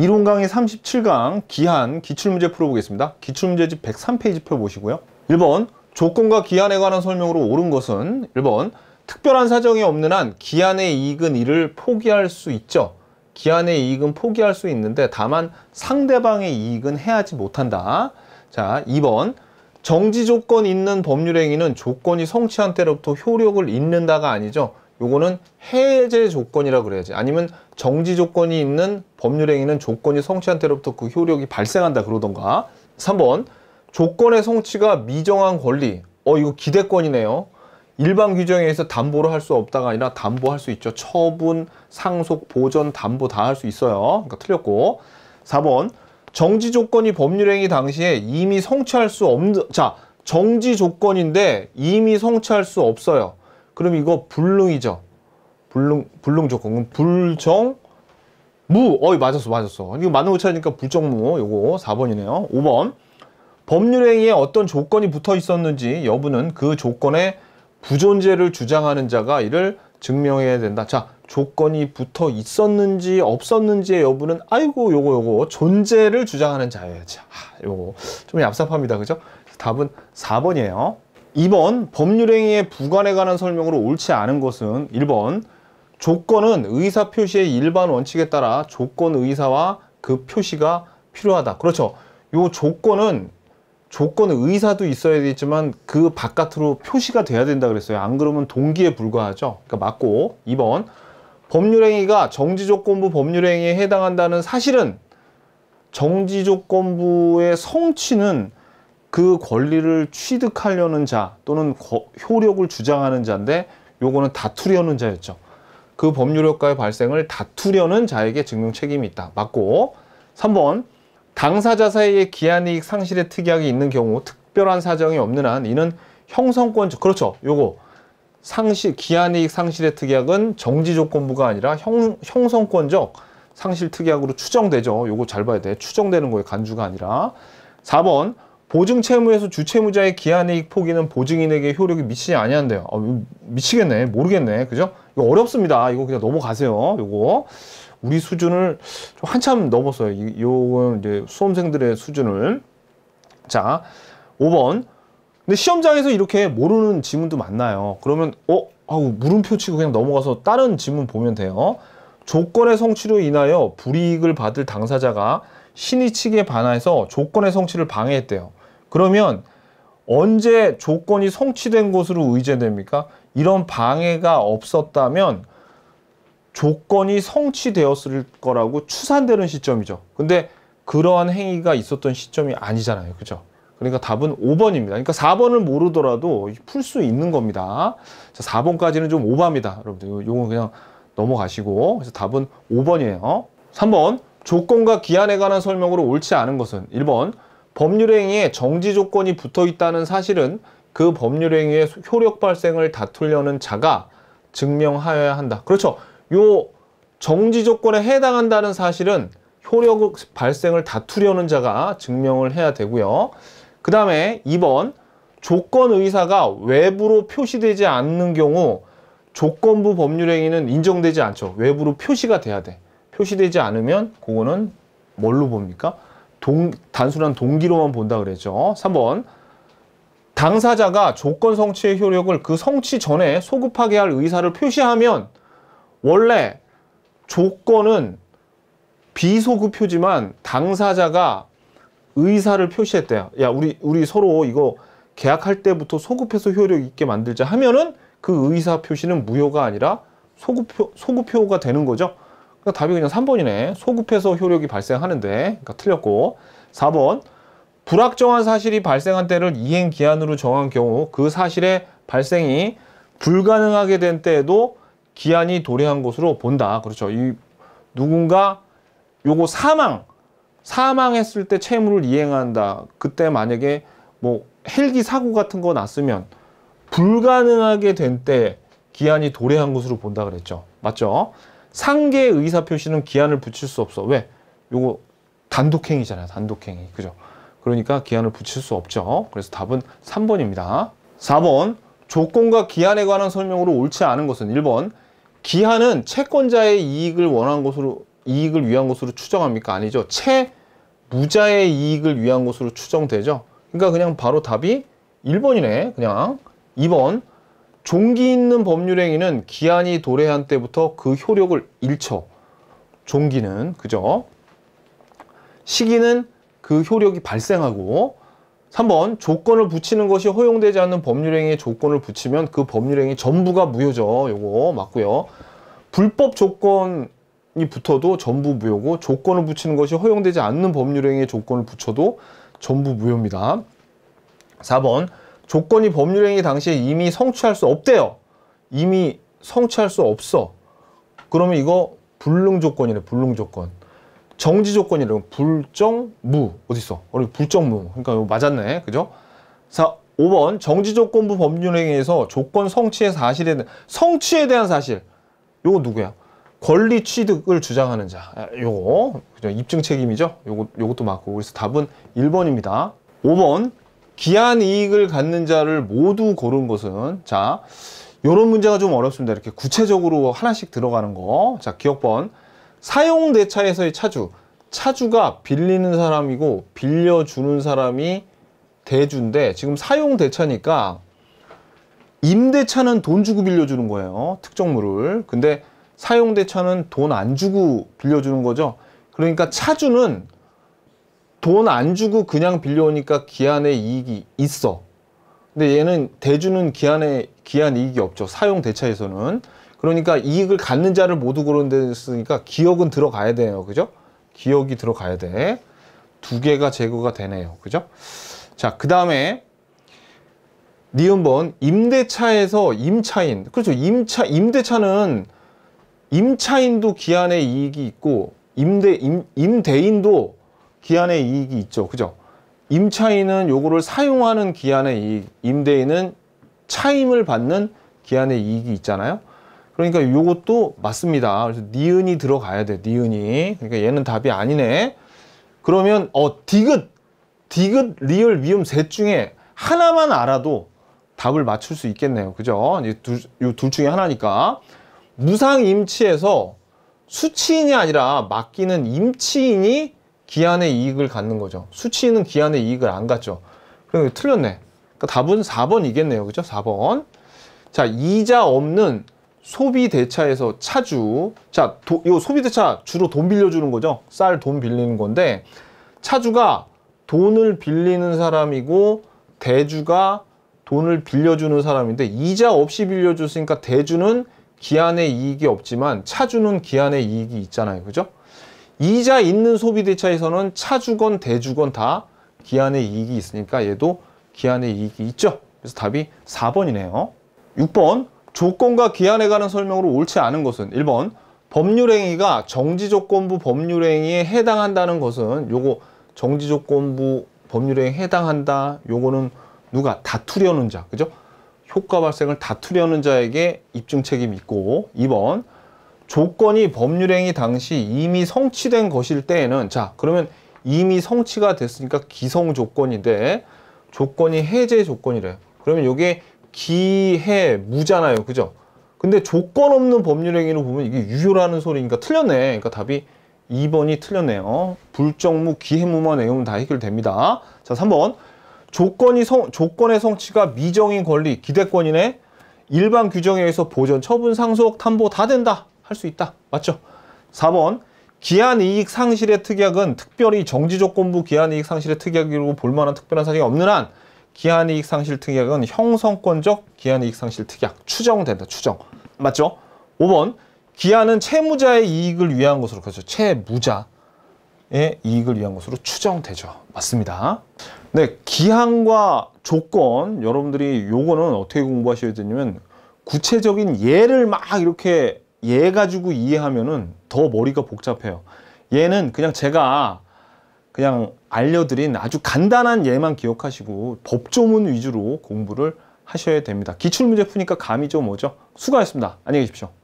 이론 강의 37강 기한 기출문제 풀어보겠습니다. 기출문제집 103페이지 펴보시고요. 1번 조건과 기한에 관한 설명으로 옳은 것은 1번 특별한 사정이 없는 한 기한의 이익은 이를 포기할 수 있죠. 기한의 이익은 포기할 수 있는데 다만 상대방의 이익은 해야지 못한다. 자, 2번 정지 조건 있는 법률 행위는 조건이 성취한 때로부터 효력을 잃는다가 아니죠. 요거는 해제 조건이라 그래야지 아니면 정지 조건이 있는 법률행위는 조건이 성취한 때로부터 그 효력이 발생한다 그러던가 3번 조건의 성취가 미정한 권리 어 이거 기대권이네요 일반 규정에 의해서 담보를 할 수 없다가 아니라 담보할 수 있죠 처분, 상속, 보전, 담보 다 할 수 있어요 그러니까 틀렸고 4번 정지 조건이 법률행위 당시에 이미 성취할 수 없는 자 정지 조건인데 이미 성취할 수 없어요 그럼 이거 불능이죠. 불능, 불능적 공은 불정, 무. 어이, 맞았어, 맞았어. 이거 맞는 거 찾으니까 불정무. 요거 4번이네요. 5번. 법률행위에 어떤 조건이 붙어 있었는지 여부는 그 조건의 부존재를 주장하는 자가 이를 증명해야 된다. 자, 조건이 붙어 있었는지 없었는지의 여부는 아이고 요거 요거 존재를 주장하는 자여야지. 아, 요거 좀 얍삽합니다. 그죠? 답은 4번이에요. 2번 법률행위의 부관에 관한 설명으로 옳지 않은 것은 1번 조건은 의사 표시의 일반 원칙에 따라 조건 의사와 그 표시가 필요하다. 그렇죠. 요 조건은 조건 의사도 있어야 되지만 그 바깥으로 표시가 돼야 된다 그랬어요. 안 그러면 동기에 불과하죠. 그러니까 맞고 2번 법률행위가 정지조건부 법률행위에 해당한다는 사실은 정지조건부의 성취는 그 권리를 취득하려는 자 또는 거, 효력을 주장하는 자인데 요거는 다투려는 자였죠. 그 법률효과의 발생을 다투려는 자에게 증명 책임이 있다. 맞고 3번 당사자 사이에 기한이익 상실의 특약이 있는 경우 특별한 사정이 없는 한 이는 형성권 그렇죠. 요거 상실 기한이익 상실의 특약은 정지 조건부가 아니라 형, 형성권적 상실 특약으로 추정되죠. 요거 잘 봐야 돼. 추정되는 거에요 간주가 아니라 4번 보증 채무에서 주채무자의 기한이익 포기는 보증인에게 효력이 미치지 아니한대요. 어, 미치겠네. 모르겠네. 그죠? 이거 어렵습니다. 이거 그냥 넘어가세요. 요거. 우리 수준을 좀 한참 넘었어요. 이, 요건 이제 수험생들의 수준을. 자, 5번. 근데 시험장에서 이렇게 모르는 지문도 많나요. 그러면 어? 아우 물음표 치고 그냥 넘어가서 다른 지문 보면 돼요. 조건의 성취로 인하여 불이익을 받을 당사자가 신의 측에 반하여서 조건의 성취를 방해했대요. 그러면 언제 조건이 성취된 것으로 의제됩니까? 이런 방해가 없었다면 조건이 성취되었을 거라고 추산되는 시점이죠. 근데 그러한 행위가 있었던 시점이 아니잖아요. 그죠? 그러니까 답은 5번입니다. 그러니까 4번을 모르더라도 풀 수 있는 겁니다. 자, 4번까지는 좀 오바입니다. 여러분들 요건 그냥 넘어가시고 그래서 답은 5번이에요. 3번 조건과 기한에 관한 설명으로 옳지 않은 것은 1번 법률행위에 정지 조건이 붙어 있다는 사실은 그 법률행위의 효력 발생을 다투려는 자가 증명하여야 한다. 그렇죠. 요 정지 조건에 해당한다는 사실은 효력 발생을 다투려는 자가 증명을 해야 되고요. 그 다음에 2번 조건 의사가 외부로 표시되지 않는 경우 조건부 법률행위는 인정되지 않죠. 외부로 표시가 돼야 돼. 표시되지 않으면 그거는 뭘로 봅니까? 동, 단순한 동기로만 본다 그랬죠. 3번 당사자가 조건 성취의 효력을 그 성취 전에 소급하게 할 의사를 표시하면 원래 조건은 비소급 표지만 당사자가 의사를 표시했대요. 야, 우리 우리 서로 이거 계약할 때부터 소급해서 효력 있게 만들자 하면은 그 의사 표시는 무효가 아니라 소급표 소급표가 되는 거죠. 그러니까 답이 그냥 3번이네. 소급해서 효력이 발생하는데 그러니까 틀렸고 4번 불확정한 사실이 발생한 때를 이행 기한으로 정한 경우 그 사실의 발생이 불가능하게 된 때에도 기한이 도래한 것으로 본다. 그렇죠. 이 누군가 요거 사망 사망했을 때 채무를 이행한다. 그때 만약에 뭐 헬기 사고 같은 거 났으면 불가능하게 된 때 기한이 도래한 것으로 본다 그랬죠. 맞죠? 상계 의사 표시는 기한을 붙일 수 없어. 왜? 요거 단독행위잖아요. 단독행위. 그죠? 그러니까 기한을 붙일 수 없죠. 그래서 답은 3번입니다. 4번 조건과 기한에 관한 설명으로 옳지 않은 것은 1번 기한은 채권자의 이익을 원한 것으로 이익을 위한 것으로 추정합니까? 아니죠. 채무자의 이익을 위한 것으로 추정되죠. 그러니까 그냥 바로 답이 1번이네. 그냥 2번 종기 있는 법률행위는 기한이 도래한 때부터 그 효력을 잃죠. 종기는 그죠? 시기는 그 효력이 발생하고 3번 조건을 붙이는 것이 허용되지 않는 법률행위의 조건을 붙이면 그 법률행위 전부가 무효죠. 요거 맞고요. 불법 조건이 붙어도 전부 무효고 조건을 붙이는 것이 허용되지 않는 법률행위의 조건을 붙여도 전부 무효입니다. 4번 조건이 법률행위 당시에 이미 성취할 수 없대요. 이미 성취할 수 없어. 그러면 이거 불능 조건이래. 불능 조건. 정지 조건이래. 불정무. 어딨어어우 불정무. 그러니까 이거 맞았네. 그죠? 자, 5번 정지 조건부 법률행위에서 조건 성취의 사실에 대한 성취에 대한 사실. 요거 누구야? 권리 취득을 주장하는 자. 아, 요거. 그죠? 입증 책임이죠? 요거 요것도 맞고. 그래서 답은 1번입니다. 5번 기한 이익을 갖는 자를 모두 고른 것은 자 요런 문제가 좀 어렵습니다 이렇게 구체적으로 하나씩 들어가는 거 자 기억번 사용 대차에서의 차주 차주가 빌리는 사람이고 빌려주는 사람이 대주인데 지금 사용 대차니까 임대차는 돈 주고 빌려주는 거예요 특정물을 근데 사용 대차는 돈 안 주고 빌려주는 거죠 그러니까 차주는 돈안 주고 그냥 빌려오니까 기한에 이익이 있어. 근데 얘는 대주는 기한에 기한 이익이 없죠. 사용 대차에서는. 그러니까 이익을 갖는 자를 모두 그런 데 쓰니까 기억은 들어가야 돼요. 그죠? 기억이 들어가야 돼. 두 개가 제거가 되네요. 그죠? 자, 그 다음에 니은번 임대차에서 임차인. 그렇죠. 임차 임대차는 임차인도 기한에 이익이 있고 임대 임, 임대인도 기한의 이익이 있죠. 그죠? 임차인은 요거를 사용하는 기한의 이익, 임대인은 차임을 받는 기한의 이익이 있잖아요. 그러니까 요것도 맞습니다. 그래서 니은이 들어가야 돼. 니은이. 그러니까 얘는 답이 아니네. 그러면 어 디귿, 디귿, 리을, 미음 셋 중에 하나만 알아도 답을 맞출 수 있겠네요. 그죠? 이둘 중에 하나니까. 무상 임치에서 수치인이 아니라 맡기는 임치인이 기한의 이익을 갖는 거죠. 수치는 기한의 이익을 안 갖죠. 그럼 틀렸네. 그러니까 답은 4번이겠네요. 그죠? 4번. 자, 이자 없는 소비대차에서 차주. 자, 도, 요 소비대차 주로 돈 빌려주는 거죠. 쌀 돈 빌리는 건데 차주가 돈을 빌리는 사람이고 대주가 돈을 빌려주는 사람인데 이자 없이 빌려줬으니까 대주는 기한의 이익이 없지만 차주는 기한의 이익이 있잖아요. 그죠? 이자 있는 소비대차에서는 차주건 대주건 다 기한의 이익이 있으니까 얘도 기한의 이익이 있죠. 그래서 답이 4번이네요. 6번 조건과 기한에 관한 설명으로 옳지 않은 것은 1번 법률행위가 정지조건부 법률행위에 해당한다는 것은 요거 정지조건부 법률행위에 해당한다. 요거는 누가 다투려는 자. 그죠? 효과 발생을 다투려는 자에게 입증 책임이 있고 2번 조건이 법률행위 당시 이미 성취된 것일 때에는 자 그러면 이미 성취가 됐으니까 기성 조건인데 조건이 해제 조건이래요. 그러면 이게 기해 무잖아요. 그죠? 근데 조건 없는 법률행위로 보면 이게 유효라는 소리니까 틀렸네. 그러니까 답이 2번이 틀렸네요. 불정무, 기해무만 외우면 다 해결됩니다. 자, 3번. 조건이 성, 조건의 성취가 미정인 권리, 기대권이네. 일반 규정에 의해서 보전, 처분, 상속, 탐보 다 된다. 할수 있다. 맞죠? 4번 기한이익 상실의 특약은 특별히 정지조건부 기한이익 상실의 특약이라고 볼 만한 특별한 사정이 없는 한 기한이익 상실 특약은 형성권적 기한이익 상실 특약 추정된다. 추정. 맞죠? 5번 기한은 채무자의 이익을 위한 것으로 그렇죠. 채무자. 의 이익을 위한 것으로 추정되죠. 맞습니다. 네, 기한과 조건 여러분들이 요거는 어떻게 공부하셔야 되냐면 구체적인 예를 막 이렇게 얘 가지고 이해하면은 더 머리가 복잡해요. 얘는 그냥 제가 그냥 알려드린 아주 간단한 예만 기억하시고 법조문 위주로 공부를 하셔야 됩니다. 기출문제 푸니까 감이 좀 오죠? 수고하셨습니다. 안녕히 계십시오.